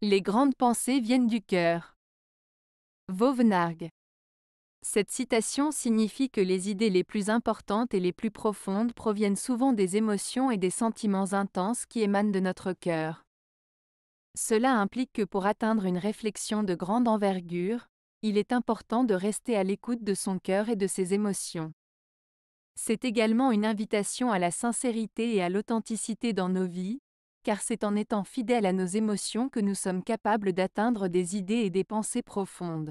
Les grandes pensées viennent du cœur. Vauvenargue. Cette citation signifie que les idées les plus importantes et les plus profondes proviennent souvent des émotions et des sentiments intenses qui émanent de notre cœur. Cela implique que pour atteindre une réflexion de grande envergure, il est important de rester à l'écoute de son cœur et de ses émotions. C'est également une invitation à la sincérité et à l'authenticité dans nos vies, car c'est en étant fidèles à nos émotions que nous sommes capables d'atteindre des idées et des pensées profondes.